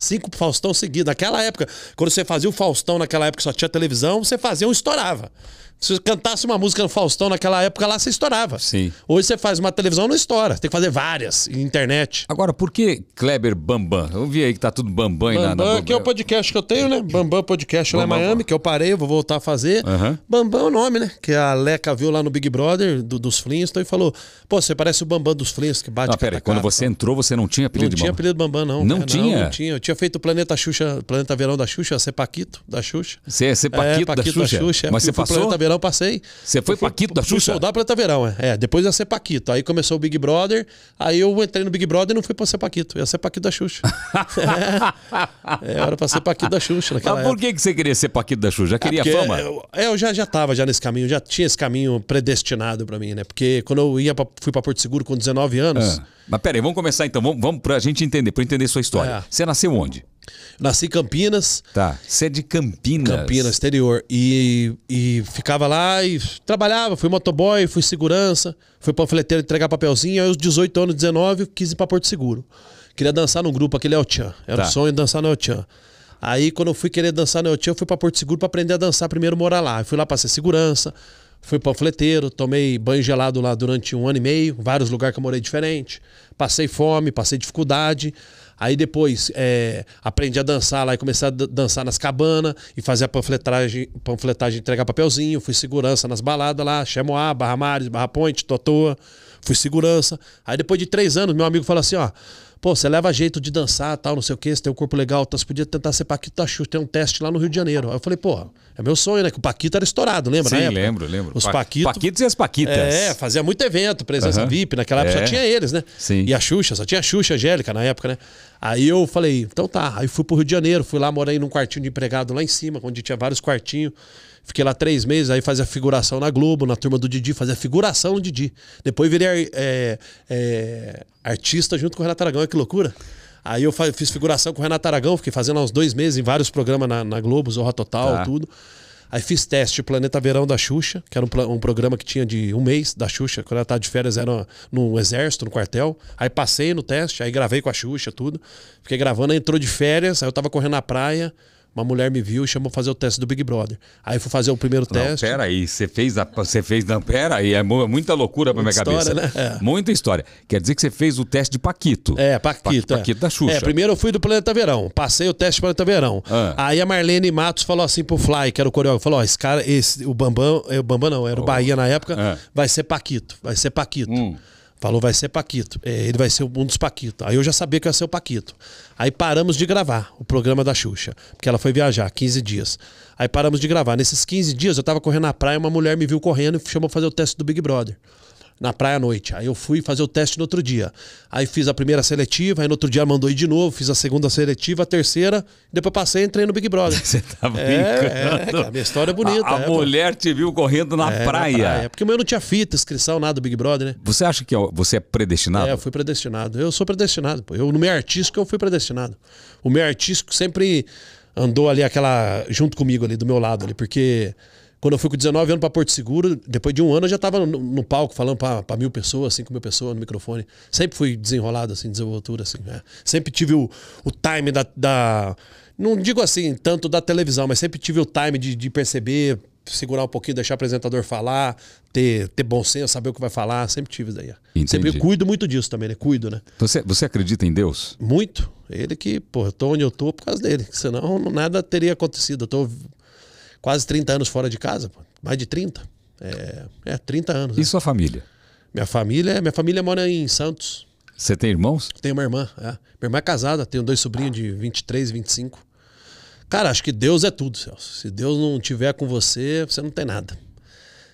Cinco Faustão seguido. Naquela época, quando você fazia o Faustão, naquela época só tinha televisão, você fazia um estourava. Se você cantasse uma música no Faustão naquela época lá, você estourava. Sim. Hoje você faz uma televisão, não estoura. Tem que fazer várias, internet. Agora, por que Kleber Bambam? Eu vi aí que tá tudo Bambam. Bambam, na, na... que é o podcast que eu tenho, né? É. Bambam Podcast Bambam. lá em Miami, que eu parei, vou voltar a fazer. Uhum. Bambam é o nome, né? Que a Leca viu lá no Big Brother do, dos Flintstones e falou, pô, você parece o Bambam dos Flintstones que bate... Ah, peraí, quando você entrou, você não tinha apelido não de Bambam? Não tinha apelido Bambam, não. Não cara. tinha? Não, não tinha. Eu tinha feito o Planeta Xuxa, Planeta Verão da Xuxa, Sepaquito da Xuxa. Você é Cepaquito, é, da, Xuxa? da Xuxa? É Mas você passou? Planeta Verão Verão eu passei. Você foi fui, Paquito da Xuxa? Fui soldado Planeta Verão, é. é. Depois ia ser Paquito. Aí começou o Big Brother. Aí eu entrei no Big Brother e não fui pra ser Paquito. Eu ia ser Paquito da Xuxa. é, era pra ser Paquito da Xuxa naquela Mas por época. que você queria ser Paquito da Xuxa? Já é queria é fama? Eu, é, eu, já, já tava já nesse caminho, já tinha esse caminho predestinado pra mim, né? Porque quando eu ia pra, fui pra Porto Seguro com 19 anos... Ah. Mas peraí, vamos começar então. Vamos, vamos pra gente entender, pra entender sua história. É. Você nasceu onde? Nasci em Campinas. Tá. Você é de Campinas? Campinas, exterior. E, e ficava lá e trabalhava. Fui motoboy, fui segurança, fui panfleteiro entregar papelzinho. Aí, aos 18 anos, 19, quis ir pra Porto Seguro. Queria dançar num grupo, aquele El Chan. Era tá. o sonho de dançar no El Chan. Aí, quando eu fui querer dançar no El Chan, eu fui pra Porto Seguro pra aprender a dançar primeiro, morar lá. Eu fui lá pra ser segurança, fui panfleteiro, tomei banho gelado lá durante um ano e meio, vários lugares que eu morei diferente passei fome, passei dificuldade. Aí depois é, aprendi a dançar lá e comecei a dançar nas cabanas e fazer a panfletagem, panfletagem entregar papelzinho. Fui segurança nas baladas lá, Chemoá, Barra Mares, Barra Ponte, Totoa. Fui segurança. Aí depois de três anos, meu amigo falou assim: ó, pô, você leva jeito de dançar, tal, não sei o quê, você tem um corpo legal, então você podia tentar ser Paquito Tachu, tem um teste lá no Rio de Janeiro. Aí eu falei, pô, é meu sonho, né? Que o Paquito era estourado, lembra? Sim, lembro, lembro. Os pa Paquitos. Paquitos e as Paquitas. É, fazia muito evento, presença uhum. VIP, naquela época é. só tinha eles, né? Sim. E a Xuxa, só tinha a Xuxa Angélica na época, né? Aí eu falei, então tá. Aí fui pro Rio de Janeiro, fui lá, morei num quartinho de empregado lá em cima, onde tinha vários quartinhos. Fiquei lá três meses, aí fazia figuração na Globo, na turma do Didi, fazia figuração no Didi. Depois virei é, é, artista junto com o Renato Aragão, que loucura. Aí eu fiz figuração com o Renato Aragão, fiquei fazendo uns dois meses em vários programas na, na Globo, Zorra Total, tá. tudo. Aí fiz teste Planeta Verão da Xuxa, que era um, um programa que tinha de um mês da Xuxa. Quando ela tá de férias, era no, exército, no quartel. Aí passei no teste, aí gravei com a Xuxa, tudo. Fiquei gravando, aí entrou de férias, aí eu tava correndo na praia. Uma mulher me viu e chamou fazer o teste do Big Brother. Aí fui fazer o primeiro não, teste. Pera aí, você fez a, você fez não, pera aí, é, é muita loucura para minha história, cabeça. Né? É. Muita história. Quer dizer que você fez o teste de Paquito. É, Paquito. Pa, é. Paquito da é, Xuxa. É, primeiro eu fui do Planeta Verão, passei o teste do Planeta Verão. Ah. Aí a Marlene Matos falou assim pro Fly, que era o coreógrafo, falou: esse cara, esse, o Bambam, é, o Bambam não, era o Bahia na época, ah. vai ser Paquito, vai ser Paquito. Hum. Falou, vai ser Paquito. É, ele vai ser um dos Paquito. Aí eu já sabia que ia ser o Paquito. Aí paramos de gravar o programa da Xuxa, porque ela foi viajar 15 dias. Aí paramos de gravar. Nesses 15 dias eu tava correndo na praia, uma mulher me viu correndo e chamou para fazer o teste do Big Brother na praia à noite. Aí eu fui fazer o teste no outro dia. Aí fiz a primeira seletiva, aí no outro dia mandou ir de novo, fiz a segunda seletiva, a terceira, depois passei e entrei no Big Brother. Você tá brincando. É, é cara, minha história é bonita. A, a é, mulher pô. te viu correndo na é, praia. na praia. Porque eu não tinha fita, inscrição, nada do Big Brother, né? Você acha que é você é predestinado? É, eu fui predestinado. Eu sou predestinado, pô. Eu, no meio artístico, eu fui predestinado. O meu artístico sempre andou ali aquela junto comigo ali do meu lado ali, porque quando eu fui com 19 anos para Porto Seguro, depois de um ano eu já estava no, no, palco falando para mil pessoas, cinco mil pessoas no microfone. Sempre fui desenrolado, assim, desenvoltura, assim. Né? Sempre tive o, o time da, da, Não digo assim, tanto da televisão, mas sempre tive o time de, de perceber, segurar um pouquinho, deixar o apresentador falar, ter, ter bom senso, saber o que vai falar. Sempre tive daí. Sempre cuido muito disso também, né? Cuido, né? Você, você acredita em Deus? Muito. Ele que, pô, eu tô onde eu tô por causa dele. Senão nada teria acontecido. Eu tô quase 30 anos fora de casa, pô. mais de 30. É, é 30 anos. E é. sua família? Minha família, minha família mora em Santos. Você tem irmãos? Tenho uma irmã, é. Minha irmã é casada, tenho dois sobrinhos de 23 e 25. Cara, acho que Deus é tudo, Celso. Se Deus não tiver com você, você não tem nada.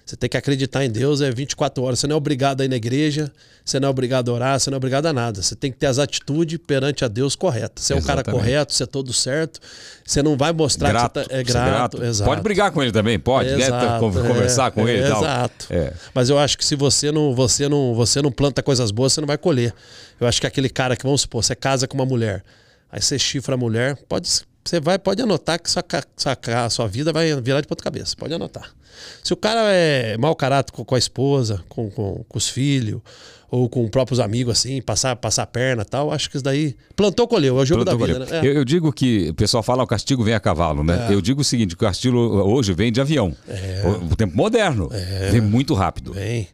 Você tem que acreditar em Deus é 24 horas. Você não é obrigado a ir na igreja, você não é obrigado a orar, você não é obrigado a nada. Você tem que ter as atitudes perante a Deus corretas. Você é um cara correto, você é todo certo. Você não vai mostrar grato, que você tá, é grato. É grato. Pode brigar com ele também, pode, né? exato, né? Conversar é, com ele é, e tal. Exato. É. Mas eu acho que se você não, você, não, você não planta coisas boas, você não vai colher. Eu acho que aquele cara que, vamos supor, você casa com uma mulher, aí você chifra a mulher, pode você vai, pode anotar que sua, sua, sua vida vai virar de ponta cabeça. Pode anotar. Se o cara é mau caráter com, a esposa, com, com, com os filhos, ou com próprios amigos, assim, passar, passar a perna tal, acho que isso daí. Plantou, colheu, é o jogo Plantou, da vida. Né? É. Eu, eu, digo que o pessoal fala o castigo vem a cavalo, né? É. Eu digo o seguinte: o castigo hoje vem de avião. É. O, o tempo moderno. É. Vem muito rápido. Vem.